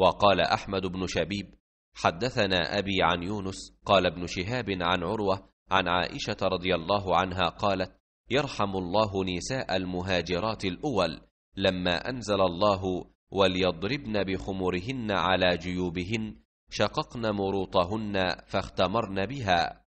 وقال أحمد بن شبيب حدثنا أبي عن يونس قال ابن شهاب عن عروة عن عائشة رضي الله عنها قالت يرحم الله نساء المهاجرات الأول لما أنزل الله وليضربن بخمرهن على جيوبهن شققن مروطهن فاختمرن بها